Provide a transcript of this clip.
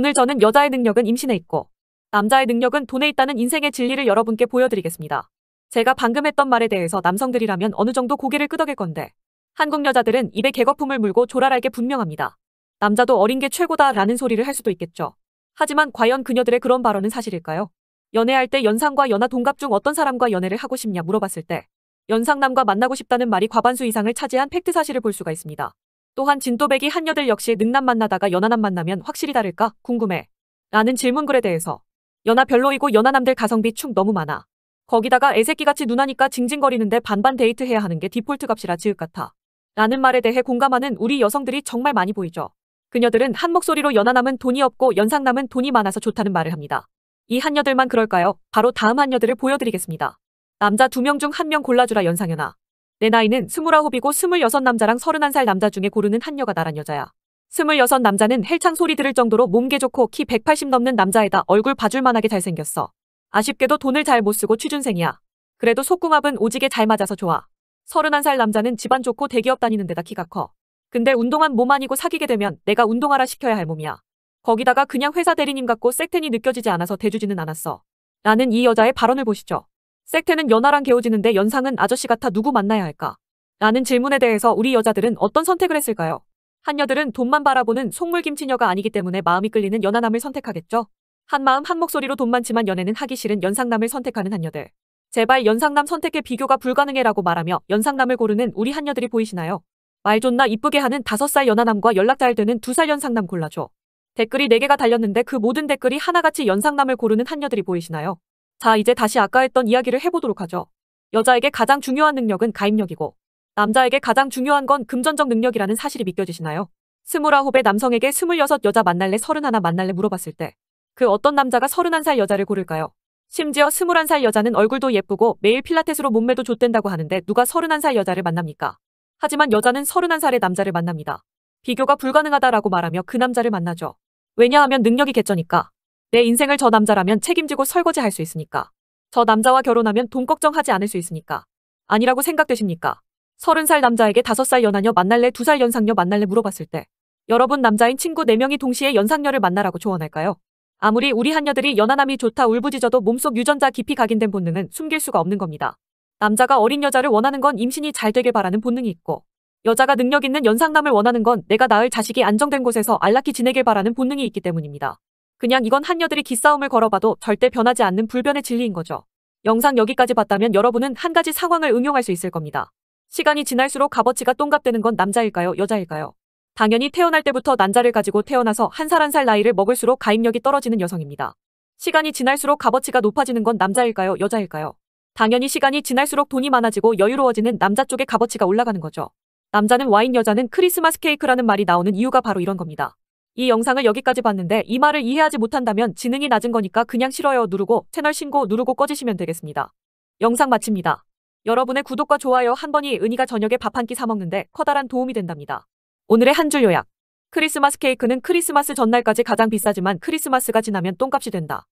오늘 저는 여자의 능력은 임신에 있고 남자의 능력은 돈에 있다는 인생의 진리를 여러분께 보여드리겠습니다. 제가 방금 했던 말에 대해서 남성들이라면 어느 정도 고개를 끄덕일 건데 한국 여자들은 입에 개거품을 물고 조랄할 게 분명합니다. 남자도 어린 게 최고다 라는 소리를 할 수도 있겠죠. 하지만 과연 그녀들의 그런 발언은 사실일까요? 연애할 때 연상과 연하 동갑 중 어떤 사람과 연애를 하고 싶냐 물어봤을 때 연상남과 만나고 싶다는 말이 과반수 이상을 차지한 팩트 사실을 볼 수가 있습니다. 또한 진또백이 한여들 역시 능남 만나다가 연하남 만나면 확실히 다를까 궁금해. 라는 질문글에 대해서 연하 별로이고 연하남들 가성비 충 너무 많아. 거기다가 애새끼같이 누나니까 징징거리는데 반반 데이트 해야 하는 게 디폴트 값이라 지읒 같아. 라는 말에 대해 공감하는 우리 여성들이 정말 많이 보이죠. 그녀들은 한 목소리로 연하남은 돈이 없고 연상남은 돈이 많아서 좋다는 말을 합니다. 이 한여들만 그럴까요? 바로 다음 한여들을 보여드리겠습니다. 남자 두 명 중 한 명 골라주라 연상연하. 내 나이는 29이고 26 남자랑 31살 남자 중에 고르는 한여가 나란 여자야. 26 남자는 헬창 소리 들을 정도로 몸개 좋고 키 180 넘는 남자에다 얼굴 봐줄만하게 잘생겼어. 아쉽게도 돈을 잘 못 쓰고 취준생이야. 그래도 속궁합은 오지게 잘 맞아서 좋아. 31살 남자는 집안 좋고 대기업 다니는 데다 키가 커. 근데 운동한 몸 아니고 사귀게 되면 내가 운동하라 시켜야 할 몸이야. 거기다가 그냥 회사 대리님 같고 섹텐이 느껴지지 않아서 대주지는 않았어. 라는 이 여자의 발언을 보시죠. 섹트는 연하랑 개오지는데 연상은 아저씨 같아 누구 만나야 할까? 라는 질문에 대해서 우리 여자들은 어떤 선택을 했을까요? 한녀들은 돈만 바라보는 속물김치녀가 아니기 때문에 마음이 끌리는 연하남을 선택하겠죠? 한마음 한목소리로 돈 많지만 연애는 하기 싫은 연상남을 선택하는 한녀들 제발 연상남 선택의 비교가 불가능해라고 말하며 연상남을 고르는 우리 한녀들이 보이시나요? 말 존나 이쁘게 하는 5살 연하남과 연락 잘 되는 2살 연상남 골라줘. 댓글이 4개가 달렸는데 그 모든 댓글이 하나같이 연상남을 고르는 한녀들이 보이시나요? 자, 이제 다시 아까 했던 이야기를 해보도록 하죠. 여자에게 가장 중요한 능력은 가입력이고 남자에게 가장 중요한 건 금전적 능력이라는 사실이 믿겨지시나요? 스물아홉의 남성에게 스물여섯 여자 만날래 서른하나 만날래 물어봤을 때 그 어떤 남자가 서른한 살 여자를 고를까요? 심지어 스물한 살 여자는 얼굴도 예쁘고 매일 필라테스로 몸매도 좋댄다고 하는데 누가 서른한 살 여자를 만납니까? 하지만 여자는 서른한 살의 남자를 만납니다. 비교가 불가능하다라고 말하며 그 남자를 만나죠. 왜냐하면 능력이 개쩌니까. 내 인생을 저 남자라면 책임지고 설거지 할 수 있으니까. 저 남자와 결혼하면 돈 걱정하지 않을 수 있으니까. 아니라고 생각되십니까? 서른 살 남자에게 다섯 살 연하녀 만날래 두 살 연상녀 만날래 물어봤을 때 여러분 남자인 친구 네명이 동시에 연상녀를 만나라고 조언할까요? 아무리 우리 한녀들이 연하남이 좋다 울부짖어도 몸속 유전자 깊이 각인된 본능은 숨길 수가 없는 겁니다. 남자가 어린 여자를 원하는 건 임신이 잘 되길 바라는 본능이 있고 여자가 능력 있는 연상남을 원하는 건 내가 낳을 자식이 안정된 곳에서 안락히 지내길 바라는 본능이 있기 때문입니다. 그냥 이건 한녀들이 기싸움을 걸어봐도 절대 변하지 않는 불변의 진리인 거죠. 영상 여기까지 봤다면 여러분은 한 가지 상황을 응용할 수 있을 겁니다. 시간이 지날수록 값어치가 똥값되는 건 남자일까요 여자일까요? 당연히 태어날 때부터 난자를 가지고 태어나서 한 살 한살 한 살 나이를 먹을수록 가입력이 떨어지는 여성입니다. 시간이 지날수록 값어치가 높아지는 건 남자일까요 여자일까요? 당연히 시간이 지날수록 돈이 많아지고 여유로워지는 남자 쪽의 값어치가 올라가는 거죠. 남자는 와인 여자는 크리스마스 케이크라는 말이 나오는 이유가 바로 이런 겁니다. 이 영상을 여기까지 봤는데 이 말을 이해하지 못한다면 지능이 낮은 거니까 그냥 싫어요 누르고 채널 신고 누르고 꺼지시면 되겠습니다. 영상 마칩니다. 여러분의 구독과 좋아요 한 번이 은희가 저녁에 밥 한 끼 사먹는데 커다란 도움이 된답니다. 오늘의 한 줄 요약 크리스마스 케이크는 크리스마스 전날까지 가장 비싸지만 크리스마스가 지나면 똥값이 된다.